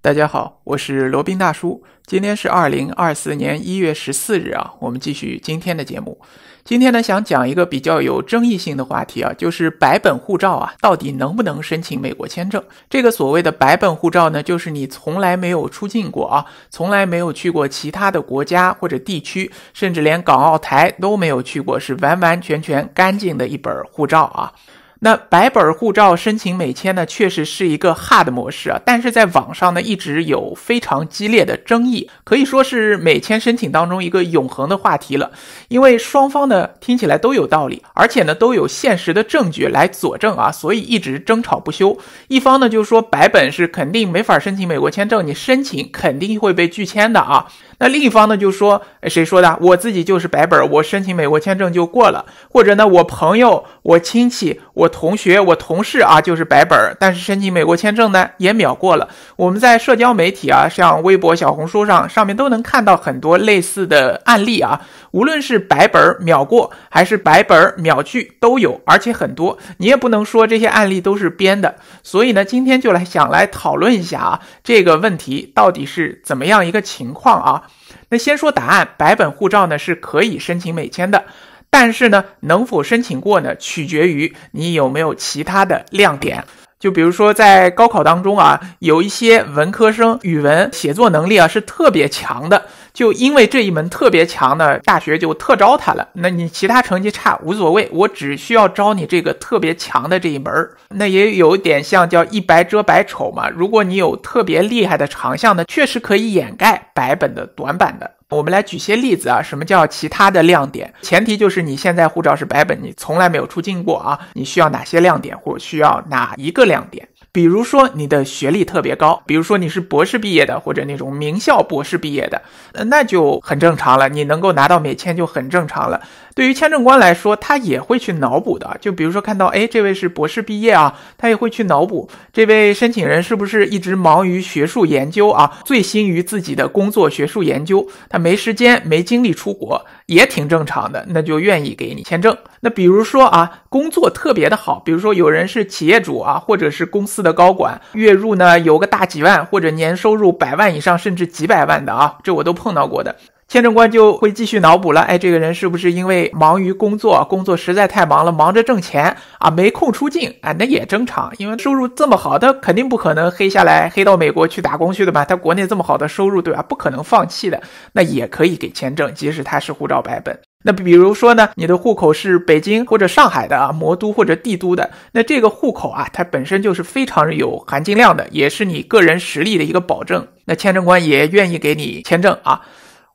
大家好，我是罗宾大叔。今天是二零二四年一月十四日啊，我们继续今天的节目。今天呢，想讲一个比较有争议性的话题啊，就是白本护照啊，到底能不能申请美国签证？这个所谓的白本护照呢，就是你从来没有出境过啊，从来没有去过其他的国家或者地区，甚至连港澳台都没有去过，是完完全全干净的一本护照啊。那白本护照申请美签呢，确实是一个 hard 模式啊，但是在网上呢一直有非常激烈的争议，可以说是美签申请当中一个永恒的话题了。因为双方呢听起来都有道理，而且呢都有现实的证据来佐证啊，所以一直争吵不休。一方呢就说白本是肯定没法申请美国签证，你申请肯定会被拒签的啊。那另一方呢就说，谁说的？我自己就是白本，我申请美国签证就过了。或者呢，我朋友、我亲戚、我。同学，我同事啊，就是白本儿，但是申请美国签证呢，也秒过了。我们在社交媒体啊，像微博、小红书上，上面都能看到很多类似的案例啊。无论是白本儿秒过，还是白本儿秒拒，都有，而且很多。你也不能说这些案例都是编的。所以呢，今天就来想来讨论一下啊，这个问题到底是怎么样一个情况啊？那先说答案，白本护照呢是可以申请美签的。但是呢，能否申请过呢？取决于你有没有其他的亮点。就比如说，在高考当中啊，有一些文科生语文写作能力啊是特别强的，就因为这一门特别强呢，大学就特招他了。那你其他成绩差无所谓，我只需要招你这个特别强的这一门那也有点像叫一白遮百丑嘛。如果你有特别厉害的长项呢，确实可以掩盖白本的短板的。我们来举些例子啊，什么叫其他的亮点？前提就是你现在护照是白本，你从来没有出境过啊。你需要哪些亮点，或需要哪一个亮点？比如说你的学历特别高，比如说你是博士毕业的，或者那种名校博士毕业的，那就很正常了。你能够拿到美签就很正常了。对于签证官来说，他也会去脑补的。就比如说看到，哎，这位是博士毕业啊，他也会去脑补这位申请人是不是一直忙于学术研究啊，醉心于自己的工作学术研究，他没时间没精力出国，也挺正常的，那就愿意给你签证。那比如说啊，工作特别的好，比如说有人是企业主啊，或者是公司的高管，月入呢有个大几万，或者年收入百万以上，甚至几百万的啊，这我都碰到过的。签证官就会继续脑补了，哎，这个人是不是因为忙于工作，工作实在太忙了，忙着挣钱啊，没空出境啊？那也正常，因为收入这么好，他肯定不可能黑下来，黑到美国去打工去的吧？他国内这么好的收入，对吧？不可能放弃的，那也可以给签证，即使他是护照白本。那比如说呢，你的户口是北京或者上海的啊，魔都或者帝都的，那这个户口啊，它本身就是非常有含金量的，也是你个人实力的一个保证，那签证官也愿意给你签证啊。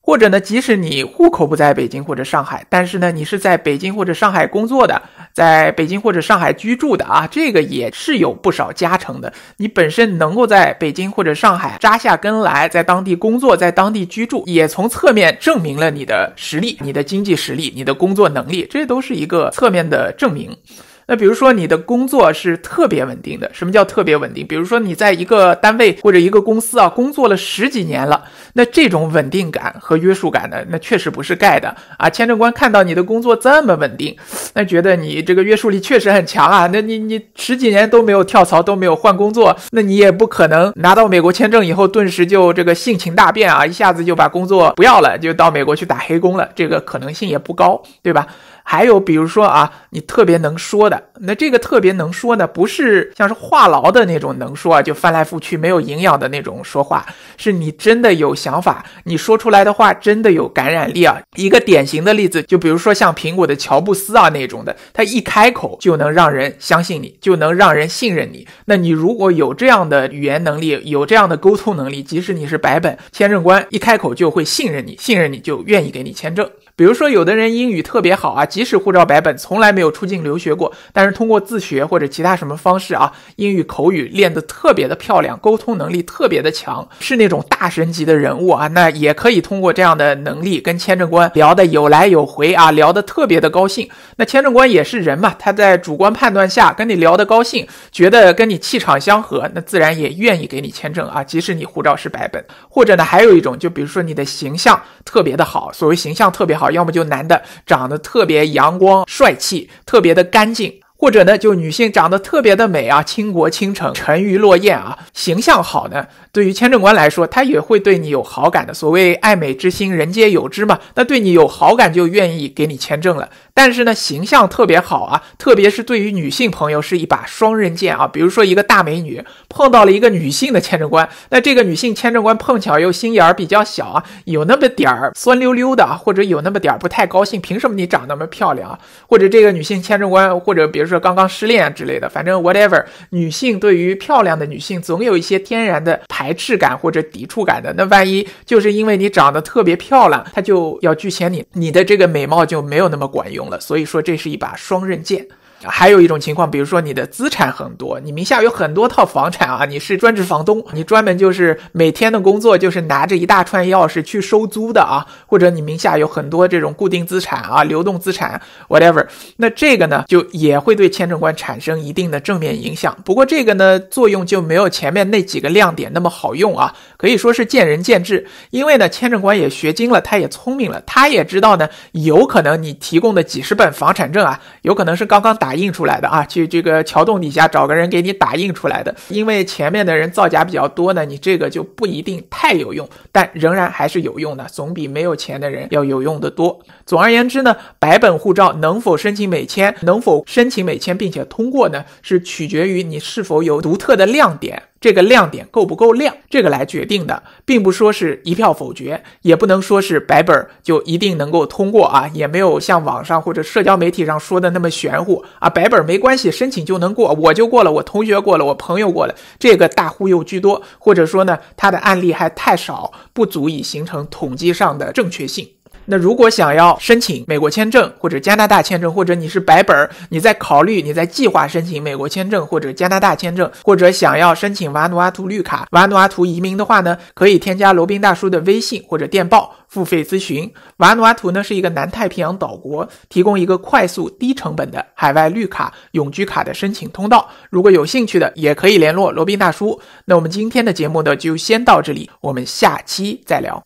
或者呢，即使你户口不在北京或者上海，但是呢，你是在北京或者上海工作的，在北京或者上海居住的啊，这个也是有不少加成的。你本身能够在北京或者上海扎下根来，在当地工作，在当地居住，也从侧面证明了你的实力、你的经济实力、你的工作能力，这都是一个侧面的证明。那比如说，你的工作是特别稳定的，什么叫特别稳定？比如说，你在一个单位或者一个公司啊，工作了十几年了。那这种稳定感和约束感呢？那确实不是盖的啊！签证官看到你的工作这么稳定，那觉得你这个约束力确实很强啊！那你你十几年都没有跳槽，都没有换工作，那你也不可能拿到美国签证以后，顿时就这个性情大变啊！一下子就把工作不要了，就到美国去打黑工了，这个可能性也不高，对吧？还有，比如说啊，你特别能说的，那这个特别能说的，不是像是话痨的那种能说啊，就翻来覆去没有营养的那种说话，是你真的有想法，你说出来的话真的有感染力啊。一个典型的例子，就比如说像苹果的乔布斯啊那种的，他一开口就能让人相信你，就能让人信任你。那你如果有这样的语言能力，有这样的沟通能力，即使你是白本签证官，一开口就会信任你，信任你就愿意给你签证。比如说有的人英语特别好啊。即使护照白本，从来没有出境留学过，但是通过自学或者其他什么方式啊，英语口语练得特别的漂亮，沟通能力特别的强，是那种大神级的人物啊，那也可以通过这样的能力跟签证官聊的有来有回啊，聊得特别的高兴。那签证官也是人嘛，他在主观判断下跟你聊得高兴，觉得跟你气场相合，那自然也愿意给你签证啊。即使你护照是白本，或者呢，还有一种，就比如说你的形象特别的好，所谓形象特别好，要么就男的长得特别。阳光帅气，特别的干净，或者呢，就女性长得特别的美啊，倾国倾城，沉鱼落雁啊，形象好呢，对于签证官来说，他也会对你有好感的。所谓爱美之心，人皆有之嘛，那对你有好感，就愿意给你签证了。但是呢，形象特别好啊，特别是对于女性朋友是一把双刃剑啊。比如说一个大美女碰到了一个女性的签证官，那这个女性签证官碰巧又心眼儿比较小啊，有那么点儿酸溜溜的，或者有那么点儿不太高兴。凭什么你长那么漂亮啊？或者这个女性签证官，或者比如说刚刚失恋之类的，反正 whatever，女性对于漂亮的女性总有一些天然的排斥感或者抵触感的。那万一就是因为你长得特别漂亮，她就要拒签你，你的这个美貌就没有那么管用。所以说，这是一把双刃剑。还有一种情况，比如说你的资产很多，你名下有很多套房产啊，你是专职房东，你专门就是每天的工作就是拿着一大串钥匙去收租的啊，或者你名下有很多这种固定资产啊、流动资产，whatever。那这个呢，就也会对签证官产生一定的正面影响。不过这个呢，作用就没有前面那几个亮点那么好用啊，可以说是见仁见智。因为呢，签证官也学精了，他也聪明了，他也知道呢，有可能你提供的几十本房产证啊，有可能是刚刚打。打印出来的啊，去这个桥洞底下找个人给你打印出来的，因为前面的人造假比较多呢，你这个就不一定太有用，但仍然还是有用的，总比没有钱的人要有用的多。总而言之呢，百本护照能否申请美签，能否申请美签并且通过呢，是取决于你是否有独特的亮点。这个亮点够不够亮，这个来决定的，并不说是一票否决，也不能说是白本儿就一定能够通过啊，也没有像网上或者社交媒体上说的那么玄乎啊，白本儿没关系，申请就能过，我就过了，我同学过了，我朋友过了，这个大忽悠居多，或者说呢，他的案例还太少，不足以形成统计上的正确性。那如果想要申请美国签证或者加拿大签证，或者你是白本儿，你在考虑你在计划申请美国签证或者加拿大签证，或者想要申请瓦努阿图绿卡、瓦努阿图移民的话呢，可以添加罗宾大叔的微信或者电报付费咨询。瓦努阿图呢是一个南太平洋岛国，提供一个快速低成本的海外绿卡、永居卡的申请通道。如果有兴趣的，也可以联络罗宾大叔。那我们今天的节目呢就先到这里，我们下期再聊。